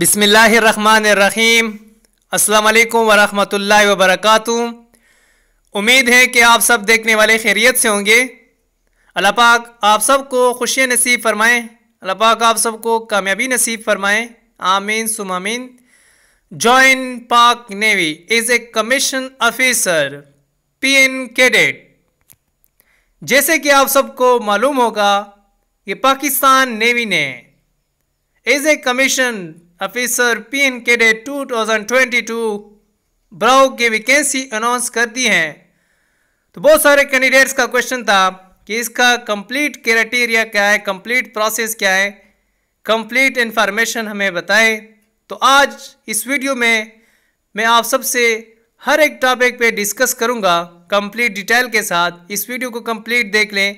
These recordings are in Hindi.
बिसमीम् अल्लाम वरहमल वबरक उम्मीद है कि आप सब देखने वाले खैरियत से होंगे अल्लाह पाक आप सबको खुशियाँ नसीब फ़रमाएँ अल्लाह पाक आप सबको कामयाबी नसीब फ़रमाएँ आमीन सुमामीन join Pak navy is a commission officer P N cadet जैसे कि आप सबको मालूम होगा कि पाकिस्तान नेवी ने as a commission officer P N cadet two thousand twenty two ब्राउ की वैकेंसी अनाउंस कर दी है तो बहुत सारे कैंडिडेट्स का क्वेश्चन था कि इसका कंप्लीट क्राइटेरिया क्या है कंप्लीट प्रोसेस क्या है कंप्लीट इन्फॉर्मेशन हमें बताएं तो आज इस वीडियो में मैं आप सबसे हर एक टॉपिक पे डिस्कस करूंगा कंप्लीट डिटेल के साथ इस वीडियो को कंप्लीट देख लें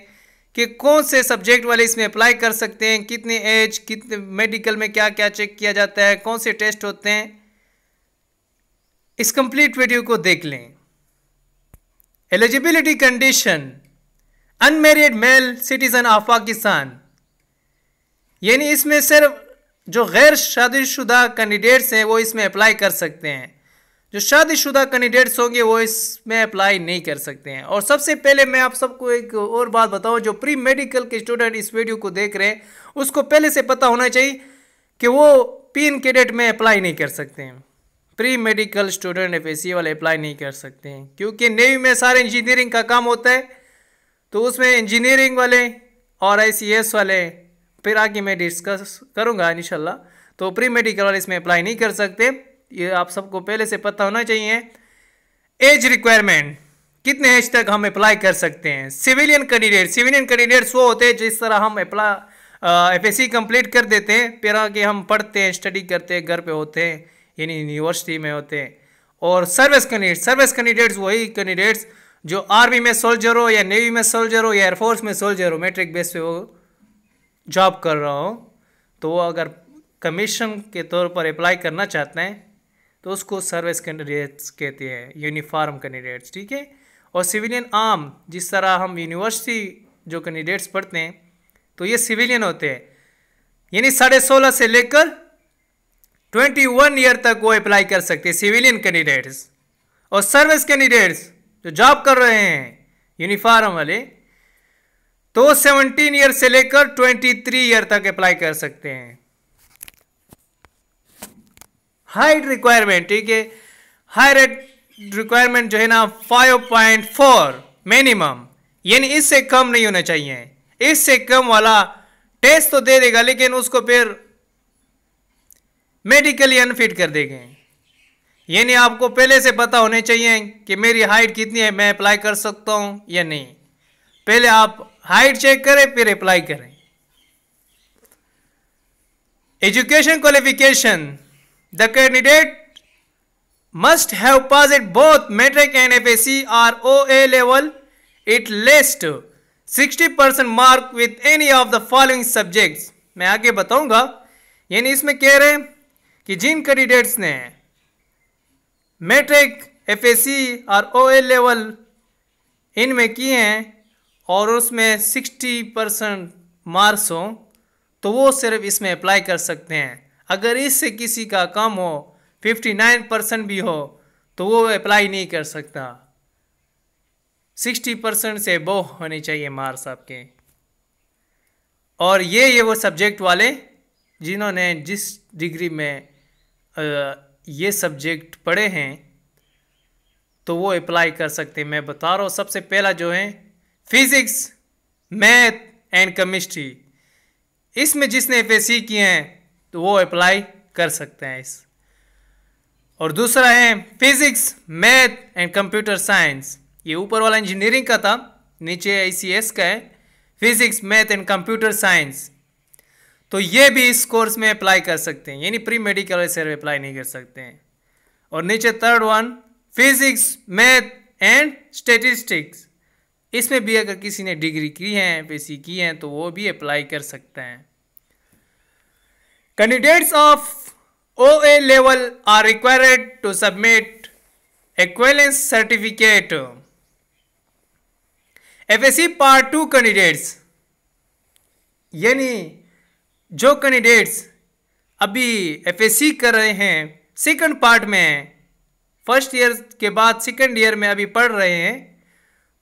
कि कौन से सब्जेक्ट वाले इसमें अप्लाई कर सकते हैं कितने एज कितने मेडिकल में क्या क्या चेक किया जाता है कौन से टेस्ट होते हैं इस कंप्लीट वीडियो को देख लें eligibility condition unmarried male citizen of Pakistan यानी इसमें सिर्फ जो गैर शादीशुदा कैंडिडेट्स हैं वो इसमें अप्लाई कर सकते हैं जो शादीशुदा कैंडिडेट्स होंगे वो इसमें अप्लाई नहीं कर सकते हैं और सबसे पहले मैं आप सबको एक और बात बताऊं जो प्री मेडिकल के स्टूडेंट इस वीडियो को देख रहे हैं उसको पहले से पता होना चाहिए कि वो पीन कैडेट में अप्लाई नहीं कर सकते हैं प्री मेडिकल स्टूडेंट एफ वाले अप्लाई नहीं कर सकते हैं क्योंकि नेवी में सारे इंजीनियरिंग का काम होता है तो उसमें इंजीनियरिंग वाले और आई वाले फिर आगे मैं डिस्कस करूँगा इन तो प्री मेडिकल वाले इसमें अप्लाई नहीं कर सकते ये आप सबको पहले से पता होना चाहिए एज रिक्वायरमेंट कितने एज तक हम अप्लाई कर सकते हैं सिविलियन कैंडिडेट सिविलियन कैंडिडेट वो होते हैं जिस तरह हम apply F S C complete कर देते हैं फिर आगे हम पढ़ते हैं स्टडी करते हैं घर पे होते हैं यानी यूनिवर्सिटी में होते हैं और सर्विस कैंडिडेट सर्विस कैंडिडेट्स वही कैंडिडेट्स जो आर्मी में सोल्जर हो या नेवी में सोल्जर हो या एयरफोर्स में सोल्जर हो मेट्रिक बेस पे वो जॉब कर रहा हो तो वो अगर कमीशन के तौर पर अप्लाई करना चाहते हैं तो उसको सर्विस कैंडिडेट्स कहते हैं यूनिफॉर्म कैंडिडेट्स ठीक है और सिविलियन आम जिस तरह हम यूनिवर्सिटी जो कैंडिडेट्स पढ़ते हैं तो ये सिविलियन होते हैं यानी साढ़े सोलह से लेकर ट्वेंटी वन ईयर तक वो अप्लाई कर सकते हैं सिविलियन कैंडिडेट्स और सर्विस कैंडिडेट्स जो जॉब कर रहे हैं यूनिफॉर्म वाले तो सेवनटीन ईयर से लेकर ट्वेंटी थ्री ईयर तक अप्लाई कर सकते हैं हाइट रिक्वायरमेंट ठीक है हाइट रिक्वायरमेंट जो है ना 5.4 मिनिमम यानी इससे कम नहीं होना चाहिए इससे कम वाला टेस्ट तो दे देगा लेकिन उसको फिर मेडिकली अनफिट कर देंगे यानी आपको पहले से पता होने चाहिए कि मेरी हाइट कितनी है मैं अप्लाई कर सकता हूं या नहीं पहले आप हाइट चेक करें फिर अप्लाई करें education qualification the candidate must have passed both matric and F S or O A level at least sixty percent mark with any of the following subjects मैं आगे बताऊंगा यानी इसमें कह रहे हैं कि जिन कैंडिडेट्स ने मैट्रिक एफ एस सी और ओ ए लेवल इनमें किए हैं और उसमें सिक्सटी परसेंट मार्क्स हों तो वो सिर्फ इसमें अप्लाई कर सकते हैं अगर इससे किसी का कम हो 59 परसेंट भी हो तो वो अप्लाई नहीं कर सकता 60 परसेंट से बो होने चाहिए मार्क्स आपके और ये ये वो सब्जेक्ट वाले जिन्होंने जिस डिग्री में ये सब्जेक्ट पढ़े हैं तो वो अप्लाई कर सकते हैं मैं बता रहा हूँ सबसे पहला जो है फिज़िक्स मैथ एंड केमिस्ट्री इसमें जिसने एफ किए हैं तो वो अप्लाई कर सकते हैं इस और दूसरा है physics math and computer science ये ऊपर वाला इंजीनियरिंग का था नीचे आई का है physics math and computer science तो ये भी इस कोर्स में अप्लाई कर सकते हैं यानी प्री मेडिकल सर्वे अप्लाई नहीं कर सकते हैं और नीचे third one physics math and statistics इसमें भी अगर किसी ने डिग्री की है एम की है तो वो भी अप्लाई कर सकते हैं Candidates of OA level are required to submit equivalence certificate. FSC Part 2 candidates यानी जो कैंडिडेट्स अभी सी कर रहे हैं सेकंड पार्ट में फर्स्ट ईयर के बाद सेकंड ईयर में अभी पढ़ रहे हैं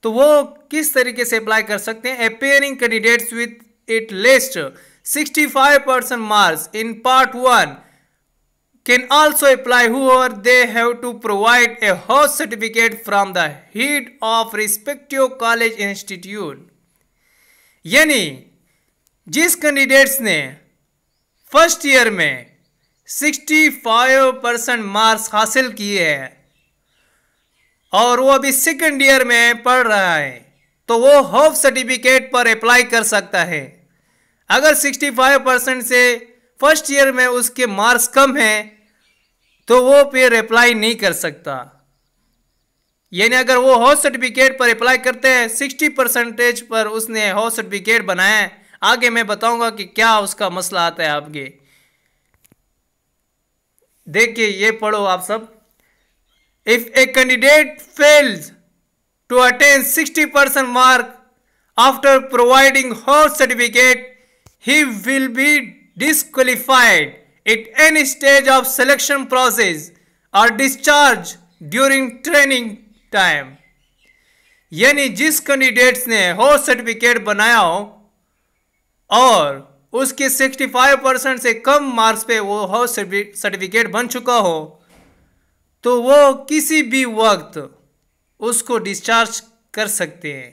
तो वो किस तरीके से अप्लाई कर सकते हैं appearing candidates with at least 65 percent marks in part 1 can also apply whoever they have to provide a host certificate from the head of respective college institute yani jis candidates ne first year mein 65 percent marks हासिल किए हैं और वो अभी सेकेंड ईयर में पढ़ रहा है तो वो होप सर्टिफिकेट पर अप्लाई कर सकता है अगर 65 परसेंट से फर्स्ट ईयर में उसके मार्क्स कम हैं तो वो फिर अप्लाई नहीं कर सकता यानी अगर वो हॉस्ट सर्टिफिकेट पर अप्लाई करते हैं सिक्सटी परसेंटेज पर उसने हॉस सर्टिफिकेट बनाया आगे मैं बताऊंगा कि क्या उसका मसला आता है आपके देखिए ये पढ़ो आप सब if a candidate fails to attain sixty percent mark after providing हॉस certificate he will be disqualified at any stage of selection process or discharged during training time. यानी जिस कैंडिडेट्स ने हो सर्टिफिकेट बनाया हो और उसके 65 परसेंट से कम मार्क्स पे वो हो सर्टिफिकेट बन चुका हो तो वो किसी भी वक्त उसको डिस्चार्ज कर सकते हैं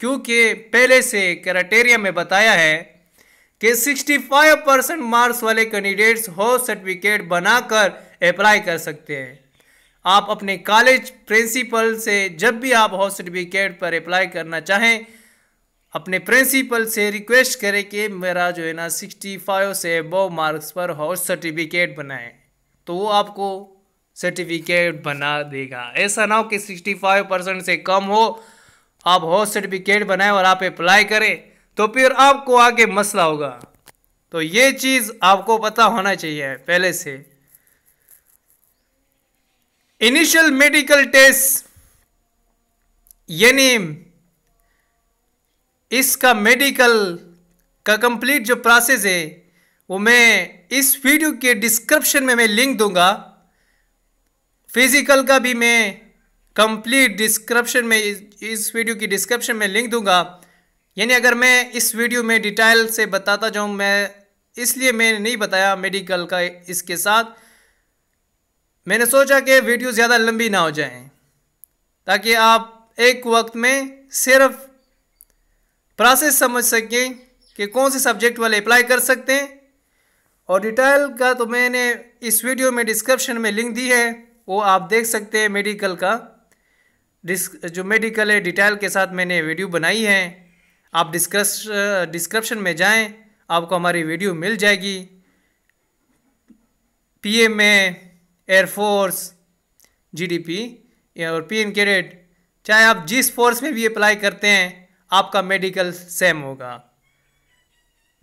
क्योंकि पहले से क्राइटेरिया में बताया है कि 65 परसेंट मार्क्स वाले कैंडिडेट्स हो सर्टिफिकेट बनाकर अप्लाई कर सकते हैं आप अपने कॉलेज प्रिंसिपल से जब भी आप हो सर्टिफिकेट पर अप्लाई करना चाहें अपने प्रिंसिपल से रिक्वेस्ट करें कि मेरा जो है ना सिक्सटी फाइव से अबो मार्क्स पर हो सर्टिफिकेट बनाए तो वो आपको सर्टिफिकेट बना देगा ऐसा ना हो कि सिक्सटी फाइव परसेंट से कम हो आप हो सर्टिफिकेट बनाएं और आप अप्लाई करें तो फिर आपको आगे मसला होगा तो ये चीज़ आपको पता होना चाहिए पहले से इनिशियल मेडिकल टेस्ट यानी इसका मेडिकल का कंप्लीट जो प्रोसेस है वो मैं इस वीडियो के डिस्क्रिप्शन में मैं लिंक दूंगा फिज़िकल का भी मैं कंप्लीट डिस्क्रिप्शन में इस वीडियो की डिस्क्रिप्शन में लिंक दूंगा यानी अगर मैं इस वीडियो में डिटेल से बताता जाऊँ मैं इसलिए मैंने नहीं बताया मेडिकल का इसके साथ मैंने सोचा कि वीडियो ज़्यादा लंबी ना हो जाए ताकि आप एक वक्त में सिर्फ प्रोसेस समझ सकें कि कौन से सब्जेक्ट वाले अप्लाई कर सकते हैं और डिटेल का तो मैंने इस वीडियो में डिस्क्रिप्शन में लिंक दी है वो आप देख सकते हैं मेडिकल का जो मेडिकल है डिटेल के साथ मैंने वीडियो बनाई है आप डिस्क्रस डिस्क्रिप्शन uh, में जाएं आपको हमारी वीडियो मिल जाएगी एम एयरफोर्स जीडीपी और पी एन कैडेट चाहे आप जिस फोर्स में भी अप्लाई करते हैं आपका मेडिकल सेम होगा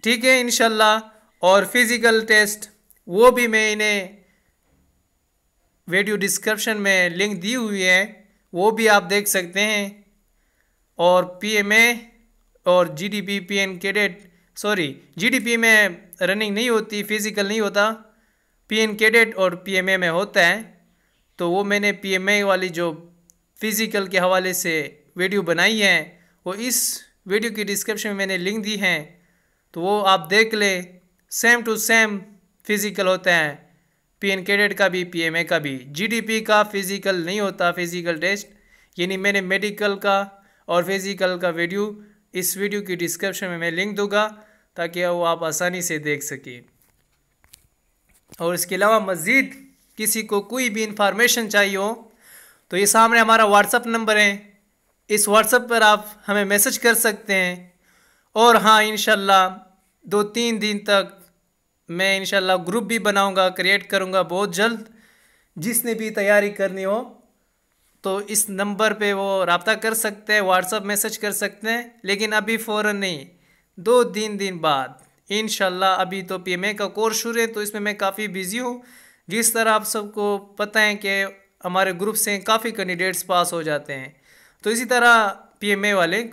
ठीक है इनशाला और फिज़िकल टेस्ट वो भी मैं इन्हें वीडियो डिस्क्रिप्शन में लिंक दी हुई है वो भी आप देख सकते हैं और पीएमए और G D P P N cadet sorry G D P में रनिंग नहीं होती फिज़िकल नहीं होता पी एन कैडेट और पी एम ए में होता है तो वो मैंने पी एम ए वाली जो फ़िज़िकल के हवाले से वीडियो बनाई है वो इस वीडियो की डिस्क्रिप्शन में मैंने लिंक दी है तो वो आप देख ले सेम टू सेम फिज़िकल होते हैं पी एन कैडेट का भी पी एम ए का भी जी डी पी का फिज़िकल नहीं होता फिज़िकल टेस्ट यानी मैंने मेडिकल का और फिज़िकल का वीडियो इस वीडियो की डिस्क्रिप्शन में मैं लिंक दूंगा ताकि वो आप आसानी से देख सकें और इसके अलावा मज़ीद किसी को कोई भी इन्फॉर्मेशन चाहिए हो तो ये सामने हमारा व्हाट्सअप नंबर है इस व्हाट्सअप पर आप हमें मैसेज कर सकते हैं और हाँ इन दो तीन दिन तक मैं इन ग्रुप भी बनाऊँगा क्रिएट करूँगा बहुत जल्द जिसने भी तैयारी करनी हो तो इस नंबर पे वो रबता कर सकते हैं व्हाट्सअप मैसेज कर सकते हैं लेकिन अभी फ़ौर नहीं दो तीन दिन बाद इन अभी तो पी का कोर्स शुरू है तो इसमें मैं काफ़ी बिज़ी हूँ जिस तरह आप सबको पता है कि हमारे ग्रुप से काफ़ी कैंडिडेट्स पास हो जाते हैं तो इसी तरह पी वाले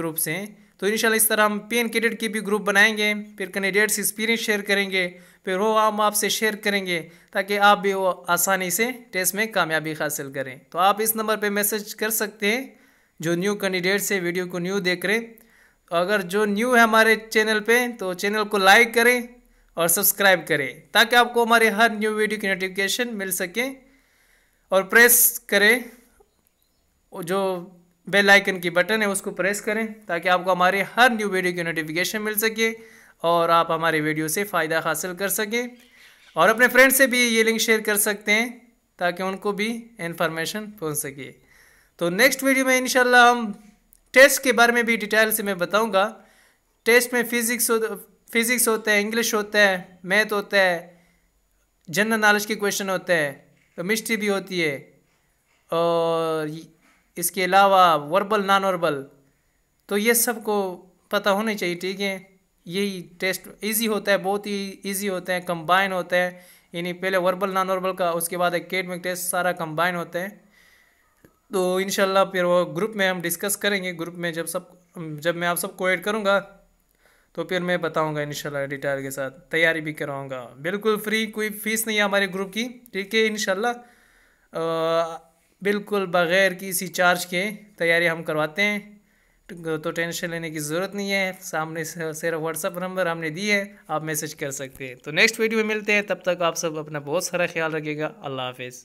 ग्रुप से तो इन इस तरह हम पी एन कैडेट की भी ग्रुप बनाएंगे फिर कैंडिडेट्स एक्सपीरियंस शेयर करेंगे फिर वो हम आपसे शेयर करेंगे ताकि आप भी वो आसानी से टेस्ट में कामयाबी हासिल करें तो आप इस नंबर पे मैसेज कर सकते हैं जो न्यू कैंडिडेट्स है वीडियो को न्यू देख रहे हैं अगर जो न्यू है हमारे चैनल पे तो चैनल को लाइक करें और सब्सक्राइब करें ताकि आपको हमारे हर न्यू वीडियो की नोटिफिकेशन मिल सके और प्रेस करें जो बेल आइकन की बटन है उसको प्रेस करें ताकि आपको हमारे हर न्यू वीडियो की नोटिफिकेशन मिल सके और आप हमारे वीडियो से फ़ायदा हासिल कर सकें और अपने फ्रेंड से भी ये लिंक शेयर कर सकते हैं ताकि उनको भी इन्फॉर्मेशन पहुंच सके तो नेक्स्ट वीडियो में इनशाला हम टेस्ट के बारे में भी डिटेल से मैं बताऊंगा टेस्ट में फिज़िक्स हो, फिज़िक्स होता है इंग्लिश होता है मैथ होता है जनरल नॉलेज के क्वेश्चन होते हैं केमिस्ट्री तो भी होती है और इसके अलावा वर्बल नॉन वर्बल तो ये सबको पता होना चाहिए ठीक है यही टेस्ट इजी होता है बहुत ही इजी होता है कंबाइन होता है यानी पहले वर्बल नॉन वर्बल का उसके बाद एकेडमिक टेस्ट सारा कंबाइन होता है तो इन फिर वो ग्रुप में हम डिस्कस करेंगे ग्रुप में जब सब जब मैं आप सबको ऐड करूँगा तो फिर मैं बताऊँगा इन डिटेल के साथ तैयारी भी कराऊँगा बिल्कुल फ्री कोई फीस नहीं है हमारे ग्रुप की ठीक है इन बिल्कुल बग़ैर किसी चार्ज के तैयारी हम करवाते हैं तो टेंशन लेने की ज़रूरत नहीं है सामने सिर्फ व्हाट्सअप नंबर हमने दिए है आप मैसेज कर सकते हैं तो नेक्स्ट वीडियो में मिलते हैं तब तक आप सब अपना बहुत सारा ख्याल रखिएगा अल्लाह हाफिज़